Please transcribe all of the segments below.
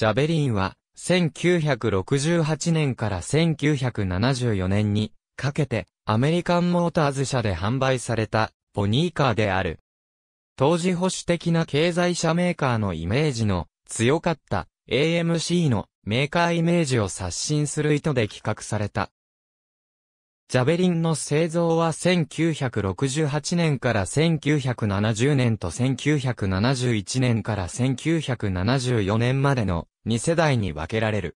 ジャベリンは、1968年から1974年にかけてアメリカンモーターズ社で販売されたボニーカーである。当時保守的な経済社メーカーのイメージの強かった AMC のメーカーイメージを刷新する意図で企画されたジャベリンの製造は1968年から1970年と1971年から1974年までの2世代に分けられる。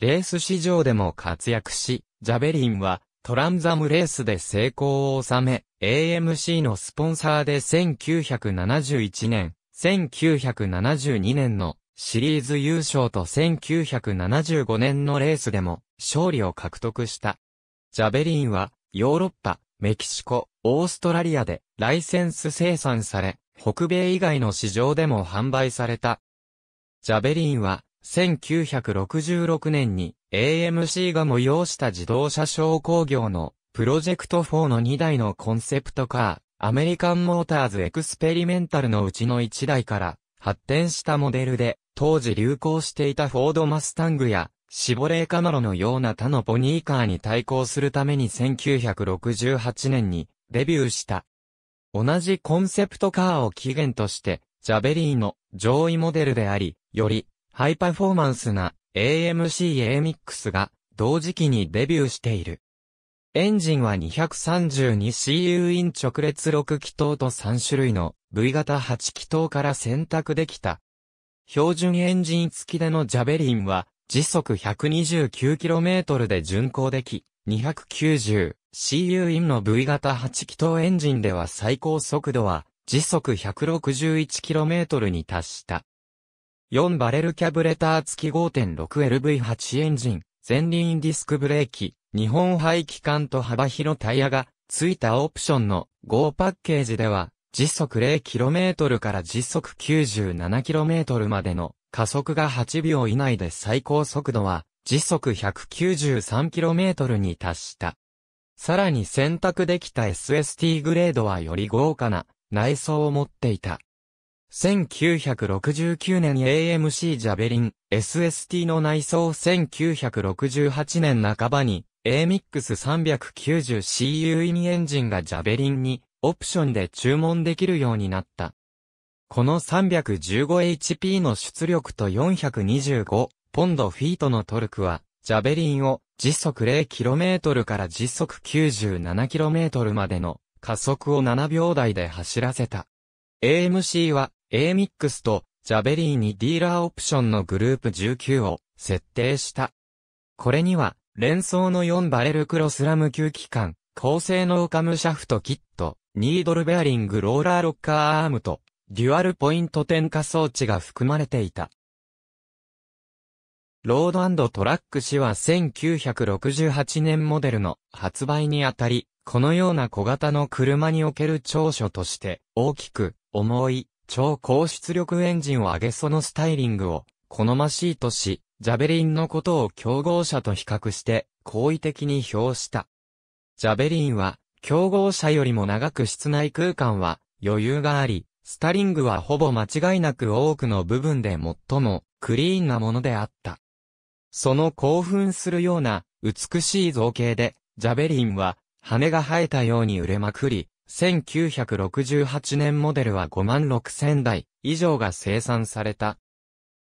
レース市場でも活躍し、ジャベリンはトランザムレースで成功を収め、AMC のスポンサーで1971年、1972年のシリーズ優勝と1975年のレースでも勝利を獲得した。ジャベリンは、ヨーロッパ、メキシコ、オーストラリアでライセンス生産され、北米以外の市場でも販売された。ジャベリンは、1966年に AMC が催した自動車商工業のプロジェクト4の2台のコンセプトカー、アメリカンモーターズエクスペリメンタルのうちの1台から発展したモデルで、当時流行していたフォードマスタングやシボレーカマロのような他のポニーカーに対抗するために1968年にデビューした。同じコンセプトカーを起源として、ジャベリーの上位モデルであり、よりハイパフォーマンスな AMC-A ミックスが同時期にデビューしている。エンジンは 232cu イン直列6気筒と3種類の V 型8気筒から選択できた。標準エンジン付きでのジャベリンは時速 129km で巡航でき、290CU インの V 型8気筒エンジンでは最高速度は時速 161km に達した。4バレルキャブレター付き 5.6LV8 エンジン、前輪ディスクブレーキ、日本排気管と幅広タイヤが付いたオプションの GO パッケージでは時速 0km から時速 97km までの加速が8秒以内で最高速度は時速 193km に達した。さらに選択できた SST グレードはより豪華な内装を持っていた。1969年 AMC ジャベリン SST の内装1968年半ばに AMIX390CU 意味エンジンがジャベリンにオプションで注文できるようになった。この 315HP の出力と425ポンドフィートのトルクは、ジャベリンを時速 0km から時速 97km までの加速を7秒台で走らせた。AMC は AMIX とジャベリーにディーラーオプションのグループ19を設定した。これには、連想の4バレルクロスラム級機関、高性能カムシャフトキット、ニードルベアリングローラーロッカーアームとデュアルポイント点火装置が含まれていた。ロードトラック氏は1968年モデルの発売にあたり、このような小型の車における長所として、大きく、重い、超高出力エンジンを上げそのスタイリングを、好ましいとし、ジャベリンのことを競合車と比較して、好意的に評した。ジャベリンは、競合車よりも長く室内空間は余裕があり、スタリングはほぼ間違いなく多くの部分で最もクリーンなものであった。その興奮するような美しい造形で、ジャベリンは羽が生えたように売れまくり、1968年モデルは5万6千台以上が生産された。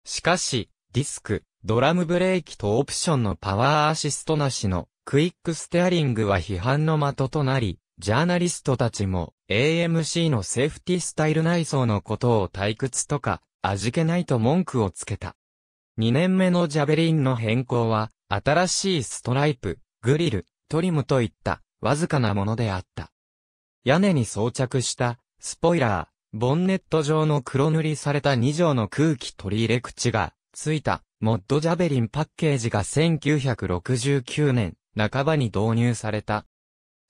しかし、ディスク、ドラムブレーキとオプションのパワーアシストなしのクイックステアリングは批判の的となり、ジャーナリストたちも AMC のセーフティスタイル内装のことを退屈とか味気ないと文句をつけた。2年目のジャベリンの変更は新しいストライプ、グリル、トリムといったわずかなものであった。屋根に装着したスポイラー、ボンネット状の黒塗りされた2畳の空気取り入れ口がついたモッドジャベリンパッケージが1969年半ばに導入された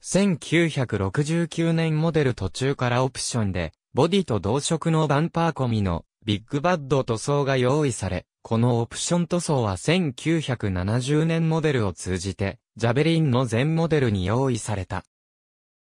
1969年モデル途中からオプションで、ボディと同色のバンパー込みのビッグバッド塗装が用意され、このオプション塗装は1970年モデルを通じて、ジャベリンの全モデルに用意された。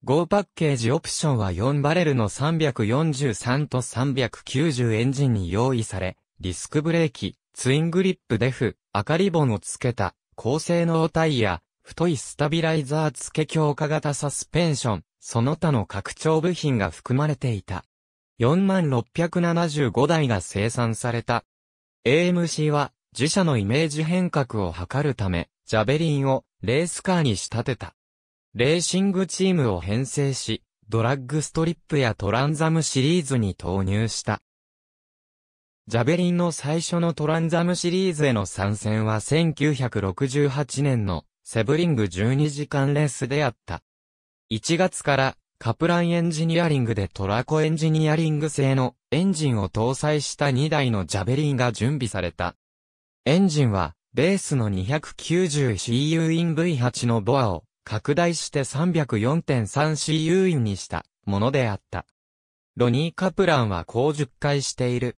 GO パッケージオプションは4バレルの343と390エンジンに用意され、ディスクブレーキ、ツイングリップデフ、赤リボンをつけた、高性能タイヤ、太いスタビライザー付け強化型サスペンション、その他の拡張部品が含まれていた。4675台が生産された。AMC は自社のイメージ変革を図るため、ジャベリンをレースカーに仕立てた。レーシングチームを編成し、ドラッグストリップやトランザムシリーズに投入した。ジャベリンの最初のトランザムシリーズへの参戦は1968年のセブリング12時間レースであった。1月からカプランエンジニアリングでトラコエンジニアリング製のエンジンを搭載した2台のジャベリンが準備された。エンジンはベースの 290cu イン V8 のボアを拡大して 304.3cu インにしたものであった。ロニー・カプランはこう述回している。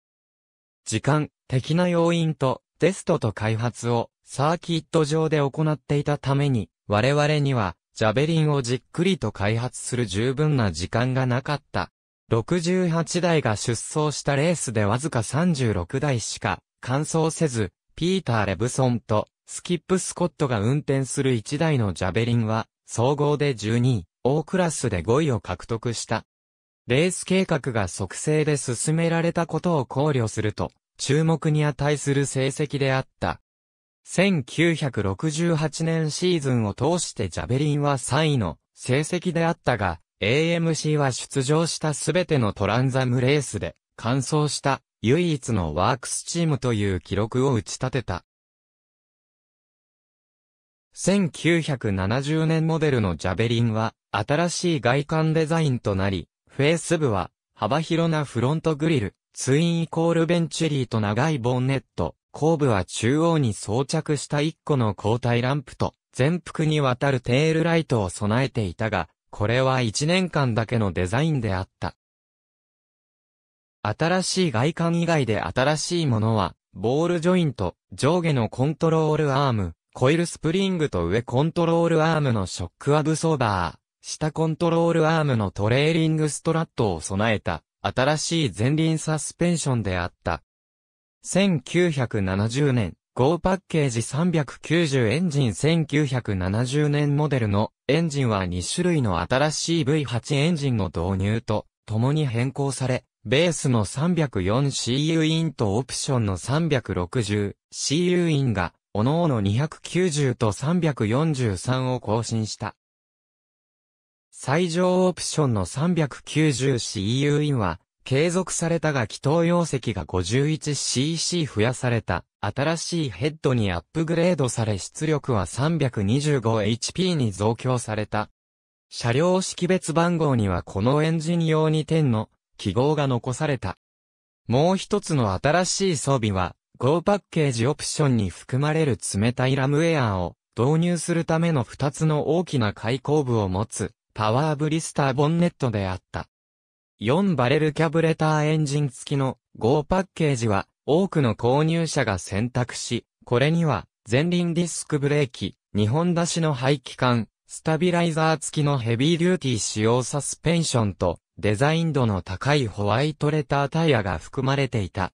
時間的な要因とテストと開発をサーキット上で行っていたために、我々には、ジャベリンをじっくりと開発する十分な時間がなかった。68台が出走したレースでわずか36台しか完走せず、ピーター・レブソンとスキップ・スコットが運転する1台のジャベリンは、総合で12位、O クラスで5位を獲得した。レース計画が促成で進められたことを考慮すると、注目に値する成績であった。1968年シーズンを通してジャベリンは3位の成績であったが、AMC は出場したすべてのトランザムレースで完走した唯一のワークスチームという記録を打ち立てた。1970年モデルのジャベリンは新しい外観デザインとなり、フェース部は幅広なフロントグリル、ツインイコールベンチュリーと長いボンネット、後部は中央に装着した1個の交代ランプと、全幅にわたるテールライトを備えていたが、これは1年間だけのデザインであった。新しい外観以外で新しいものは、ボールジョイント、上下のコントロールアーム、コイルスプリングと上コントロールアームのショックアブソーバー、下コントロールアームのトレーリングストラットを備えた、新しい前輪サスペンションであった。1970年、GO パッケージ390エンジン1970年モデルのエンジンは2種類の新しい V8 エンジンの導入と共に変更され、ベースの 304CU インとオプションの 360CU インが、おのおの290と343を更新した。最上オプションの 390CU インは、継続されたが気筒容積が 51cc 増やされた。新しいヘッドにアップグレードされ出力は 325HP に増強された。車両識別番号にはこのエンジン用2点の記号が残された。もう一つの新しい装備は、GO パッケージオプションに含まれる冷たいラムウェアを導入するための2つの大きな開口部を持つパワーブリスターボンネットであった。4バレルキャブレターエンジン付きの5パッケージは多くの購入者が選択し、これには前輪ディスクブレーキ、日本出しの排気管、スタビライザー付きのヘビーデューティー使用サスペンションとデザイン度の高いホワイトレタータイヤが含まれていた。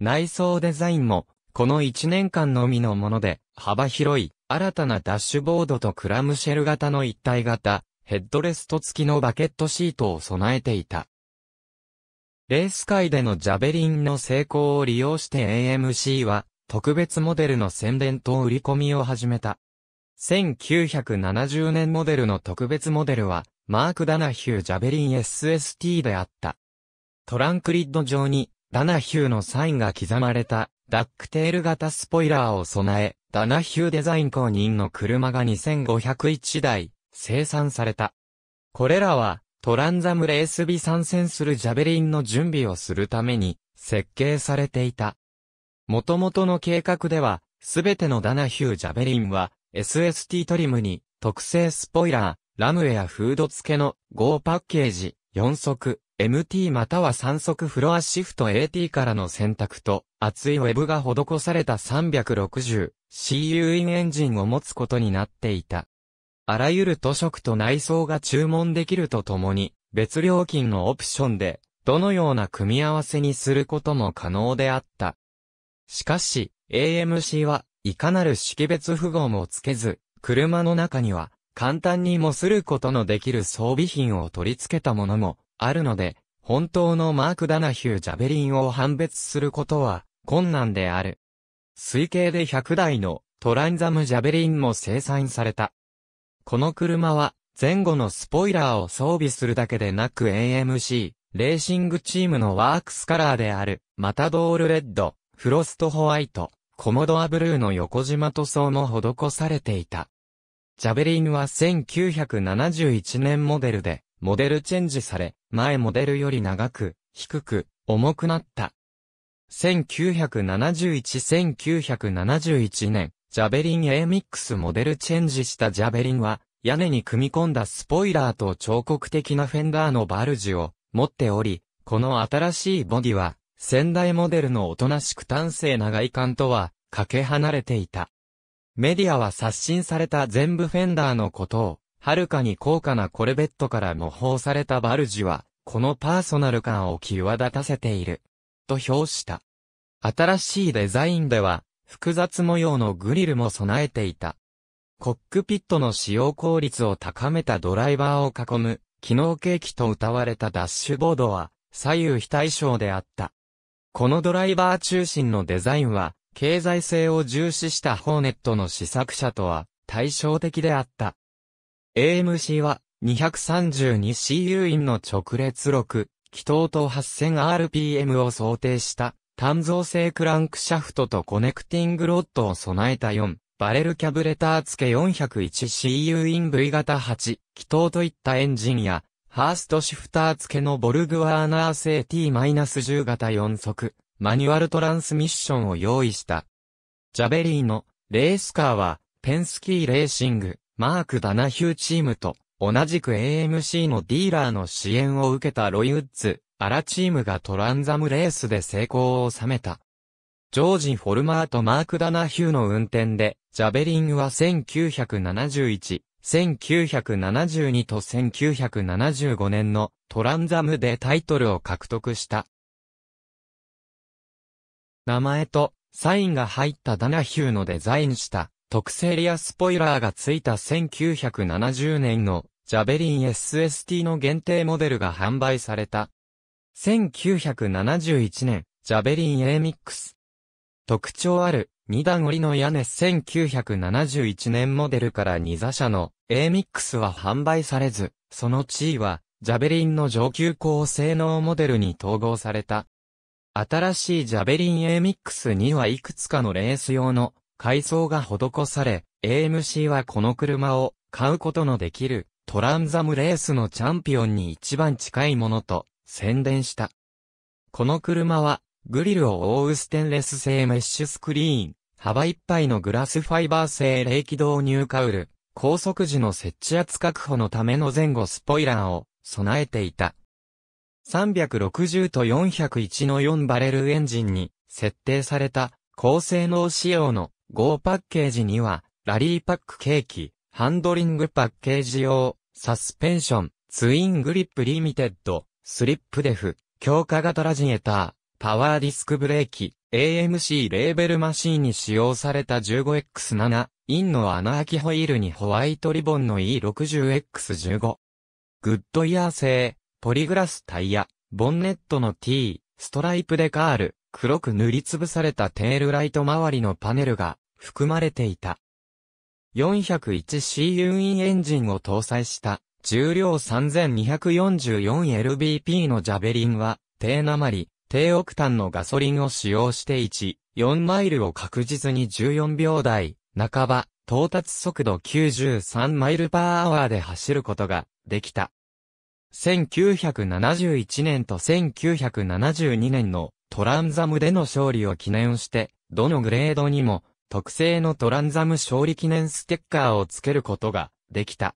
内装デザインもこの1年間のみのもので幅広い新たなダッシュボードとクラムシェル型の一体型、ヘッドレスト付きのバケットシートを備えていた。レース界でのジャベリンの成功を利用して AMC は特別モデルの宣伝と売り込みを始めた。1970年モデルの特別モデルはマーク・ダナヒュー・ジャベリン SST であった。トランクリッド上にダナヒューのサインが刻まれたダックテール型スポイラーを備え、ダナヒューデザイン公認の車が2501台、生産された。これらは、トランザムレースビ参戦するジャベリンの準備をするために、設計されていた。元々の計画では、すべてのダナヒュージャベリンは、SST トリムに、特製スポイラー、ラムウェアフード付けの合パッケージ、4足、MT または3足フロアシフト AT からの選択と、厚いウェブが施された 360CU インエンジンを持つことになっていた。あらゆる図色と内装が注文できるとともに、別料金のオプションで、どのような組み合わせにすることも可能であった。しかし、AMC は、いかなる識別符号もつけず、車の中には、簡単にもすることのできる装備品を取り付けたものも、あるので、本当のマーク・ダナヒュー・ジャベリンを判別することは、困難である。推計で100台のトランザム・ジャベリンも生産された。この車は、前後のスポイラーを装備するだけでなく AMC、レーシングチームのワークスカラーである、マタドールレッド、フロストホワイト、コモドアブルーの横島塗装も施されていた。ジャベリンは1971年モデルで、モデルチェンジされ、前モデルより長く、低く、重くなった。1971-1971年、ジャベリン A ミックスモデルチェンジしたジャベリンは、屋根に組み込んだスポイラーと彫刻的なフェンダーのバルジを持っており、この新しいボディは、先代モデルのおとなしく端正な外観とは、かけ離れていた。メディアは刷新された全部フェンダーのことを、はるかに高価なコルベットから模倣されたバルジは、このパーソナル感を際立たせている。と評した。新しいデザインでは、複雑模様のグリルも備えていた。コックピットの使用効率を高めたドライバーを囲む、機能ケーキと謳われたダッシュボードは、左右非対称であった。このドライバー中心のデザインは、経済性を重視したホーネットの試作車とは対照的であった。AMC は 232CU インの直列6、気筒と 8000rpm を想定した単造性クランクシャフトとコネクティングロッドを備えた4、バレルキャブレター付け 401CU イン V 型8、気筒といったエンジンや、ハーストシフター付けのボルグワーナー製 T-10 型4速、マニュアルトランスミッションを用意した。ジャベリーのレースカーは、ペンスキーレーシング、マーク・ダナヒューチームと、同じく AMC のディーラーの支援を受けたロイウッズ、アラチームがトランザムレースで成功を収めた。ジョージ・フォルマーとマーク・ダナヒューの運転で、ジャベリンは1971、1972と1975年のトランザムでタイトルを獲得した。名前とサインが入ったダナヒューのデザインした特製リアスポイラーが付いた1970年のジャベリン SST の限定モデルが販売された。1971年、ジャベリン A ミックス。特徴ある、二段折りの屋根1971年モデルから二座車の A ミックスは販売されず、その地位は、ジャベリンの上級高性能モデルに統合された。新しいジャベリン A ミックスにはいくつかのレース用の改装が施され、AMC はこの車を買うことのできるトランザムレースのチャンピオンに一番近いものと宣伝した。この車は、グリルを覆うステンレス製メッシュスクリーン、幅いっぱいのグラスファイバー製冷気導入カウル、高速時の設置圧確保のための前後スポイラーを備えていた。360と401の4バレルエンジンに設定された高性能仕様の合パッケージにはラリーパックケーキ、ハンドリングパッケージ用、サスペンション、ツイングリップリミテッド、スリップデフ、強化型ラジエーター、パワーディスクブレーキ、AMC レーベルマシーンに使用された 15X7、インの穴開きホイールにホワイトリボンの E60X15。グッドイヤー製、ポリグラスタイヤ、ボンネットの T、ストライプデカール、黒く塗りつぶされたテールライト周りのパネルが含まれていた。401C インエンジンを搭載した重量 3244LBP のジャベリンは、低鉛、低オクタンのガソリンを使用して1、4マイルを確実に14秒台、半ば、到達速度93マイルパーアワーで走ることができた。1971年と1972年のトランザムでの勝利を記念して、どのグレードにも特製のトランザム勝利記念ステッカーをつけることができた。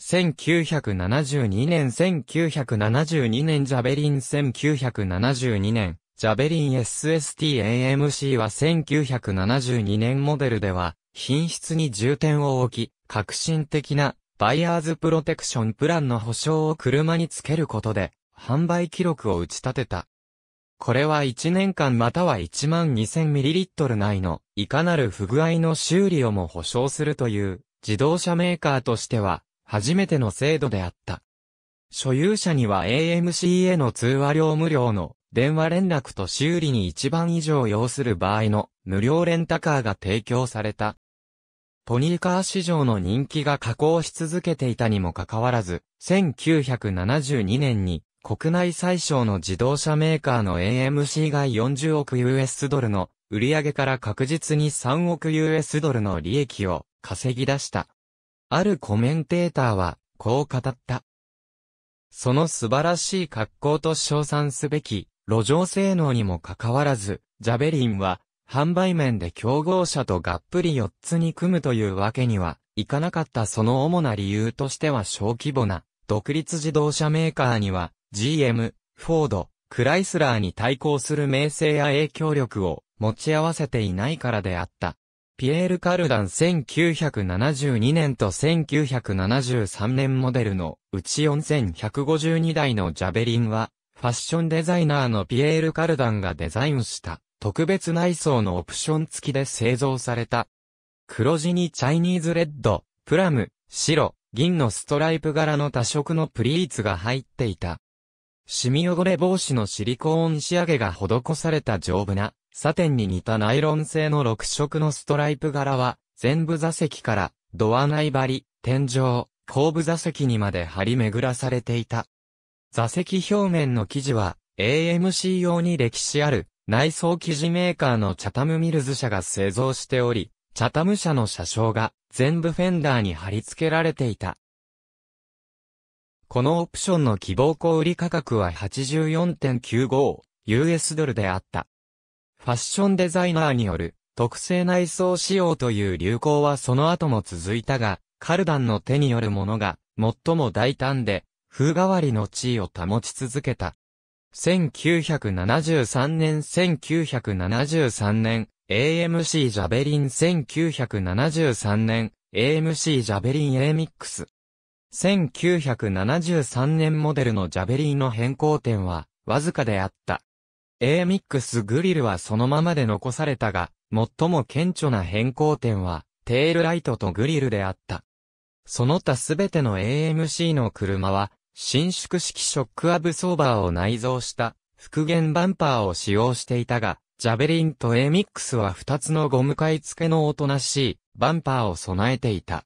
1972年1972年ジャベリン1972年ジャベリン SSTAMC は1972年モデルでは品質に重点を置き革新的なバイヤーズプロテクションプランの保証を車につけることで販売記録を打ち立てた。これは1年間または 12000ml 内のいかなる不具合の修理をも保証するという自動車メーカーとしては初めての制度であった。所有者には AMC への通話料無料の電話連絡と修理に一番以上要する場合の無料レンタカーが提供された。ポニーカー市場の人気が加工し続けていたにもかかわらず、1972年に国内最小の自動車メーカーの AMC が40億 US ドルの売上から確実に3億 US ドルの利益を稼ぎ出した。あるコメンテーターは、こう語った。その素晴らしい格好と称賛すべき、路上性能にもかかわらず、ジャベリンは、販売面で競合者とがっぷり4つに組むというわけにはいかなかったその主な理由としては小規模な独立自動車メーカーには GM、フォード、クライスラーに対抗する名声や影響力を持ち合わせていないからであった。ピエール・カルダン1972年と1973年モデルのうち4152台のジャベリンは、ファッションデザイナーのピエール・カルダンがデザインした特別内装のオプション付きで製造された。黒地にチャイニーズレッド、プラム、白、銀のストライプ柄の多色のプリーツが入っていた。シミ汚れ防止のシリコーン仕上げが施された丈夫なサテンに似たナイロン製の6色のストライプ柄は、全部座席からドア内張り、天井、後部座席にまで張り巡らされていた。座席表面の生地は、AMC 用に歴史ある内装生地メーカーのチャタムミルズ社が製造しており、チャタム社の車掌が全部フェンダーに貼り付けられていた。このオプションの希望小売価格は 84.95US ドルであった。ファッションデザイナーによる特製内装仕様という流行はその後も続いたが、カルダンの手によるものが最も大胆で風変わりの地位を保ち続けた。1973年1973年 AMC ジャベリン1973年 AMC ジャベリン A ミックス1973年モデルのジャベリンの変更点はわずかであった。A ミックスグリルはそのままで残されたが、最も顕著な変更点は、テールライトとグリルであった。その他すべての AMC の車は、伸縮式ショックアブソーバーを内蔵した復元バンパーを使用していたが、ジャベリンと A ミックスは2つのゴム買い付けのおとなしいバンパーを備えていた。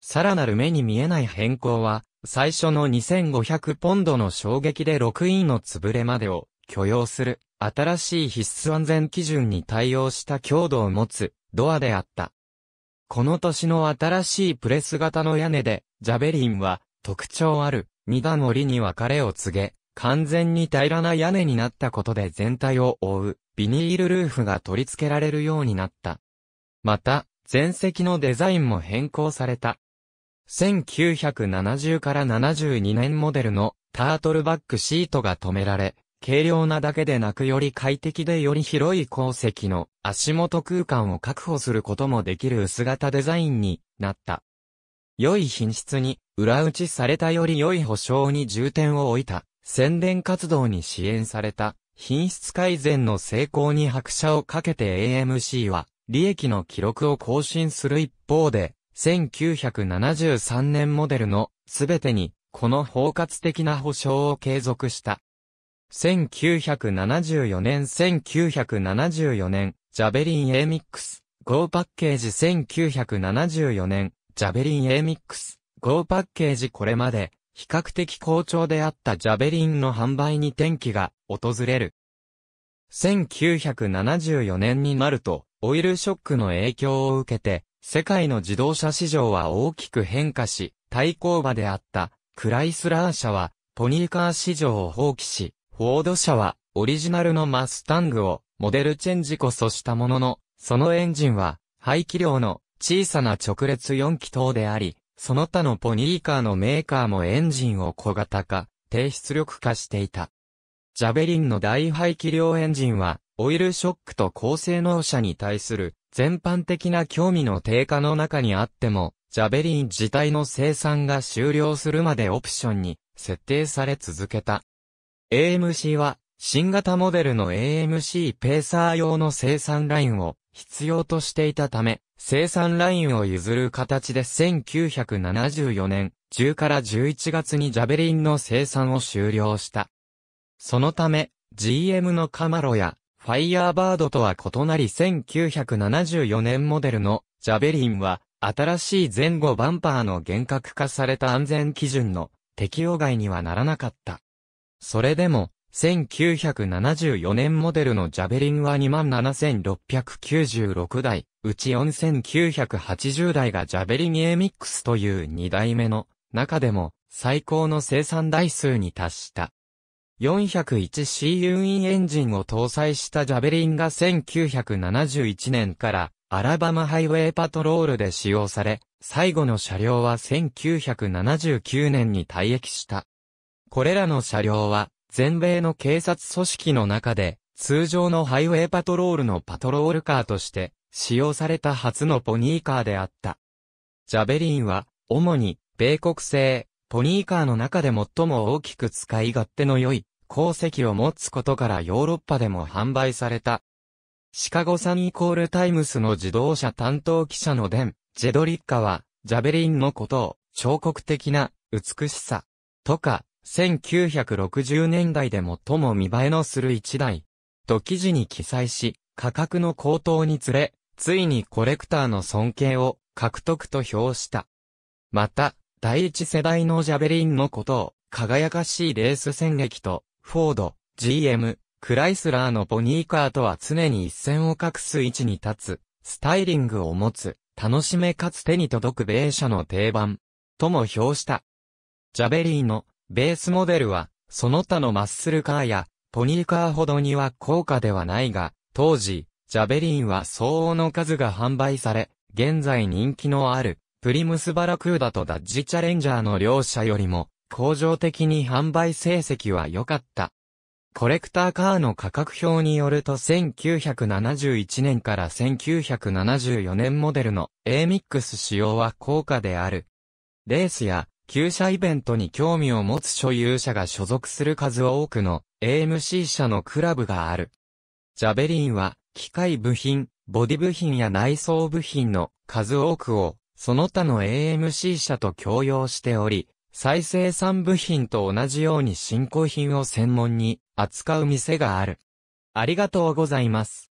さらなる目に見えない変更は、最初の2500ポンドの衝撃で6位の潰れまでを許容する、新しい必須安全基準に対応した強度を持つ、ドアであった。この年の新しいプレス型の屋根で、ジャベリンは、特徴ある、二段折に分かれを告げ、完全に平らな屋根になったことで全体を覆う、ビニールルーフが取り付けられるようになった。また、前席のデザインも変更された。1970から72年モデルのタートルバックシートが止められ、軽量なだけでなくより快適でより広い鉱石の足元空間を確保することもできる薄型デザインになった。良い品質に裏打ちされたより良い保証に重点を置いた宣伝活動に支援された品質改善の成功に拍車をかけて AMC は利益の記録を更新する一方で1973年モデルのすべてにこの包括的な保証を継続した。1974年1974年、ジャベリン A ミックス、GO パッケージ1974年、ジャベリン A ミックス、GO パッケージこれまで、比較的好調であったジャベリンの販売に転機が訪れる。1974年になると、オイルショックの影響を受けて、世界の自動車市場は大きく変化し、対抗馬であった、クライスラー社は、ポニーカー市場を放棄し、フォード社は、オリジナルのマスタングを、モデルチェンジこそしたものの、そのエンジンは、排気量の小さな直列4気筒であり、その他のポニーカーのメーカーもエンジンを小型化、低出力化していた。ジャベリンの大排気量エンジンは、オイルショックと高性能車に対する全般的な興味の低下の中にあっても、ジャベリン自体の生産が終了するまでオプションに設定され続けた。AMC は、新型モデルの AMC ペーサー用の生産ラインを必要としていたため、生産ラインを譲る形で1974年10から11月にジャベリンの生産を終了した。そのため、GM のカマロやファイヤーバードとは異なり1974年モデルのジャベリンは新しい前後バンパーの厳格化された安全基準の適用外にはならなかった。それでも、1974年モデルのジャベリンは27,696台、うち4,980台がジャベリン A ミックスという2代目の中でも最高の生産台数に達した。401C インエンジンを搭載したジャベリンが1971年からアラバマハイウェイパトロールで使用され、最後の車両は1979年に退役した。これらの車両は、全米の警察組織の中で、通常のハイウェイパトロールのパトロールカーとして、使用された初のポニーカーであった。ジャベリンは、主に、米国製、ポニーカーの中で最も大きく使い勝手の良い、鉱石を持つことからヨーロッパでも販売された。シカゴサンイコールタイムスの自動車担当記者のデン、ジェドリッカは、ジャベリンのことを、彫刻的な、美しさ、とか、1960年代で最も見栄えのする一台、と記事に記載し、価格の高騰につれ、ついにコレクターの尊敬を獲得と評した。また、第一世代のジャベリンのことを、輝かしいレース戦歴と、フォード、GM、クライスラーのボニーカーとは常に一線を画す位置に立つ、スタイリングを持つ、楽しめかつ手に届く米車の定番、とも評した。ジャベリーのベースモデルは、その他のマッスルカーや、ポニーカーほどには高価ではないが、当時、ジャベリンは相応の数が販売され、現在人気のある、プリムスバラクーダとダッジチャレンジャーの両者よりも、向上的に販売成績は良かった。コレクターカーの価格表によると1971年から1974年モデルの A ミックス仕様は高価である。レースや旧社イベントに興味を持つ所有者が所属する数多くの AMC 社のクラブがある。ジャベリンは、機械部品、ボディ部品や内装部品の数多くを、その他の AMC 社と共用しており、再生産部品と同じように新興品を専門に扱う店がある。ありがとうございます。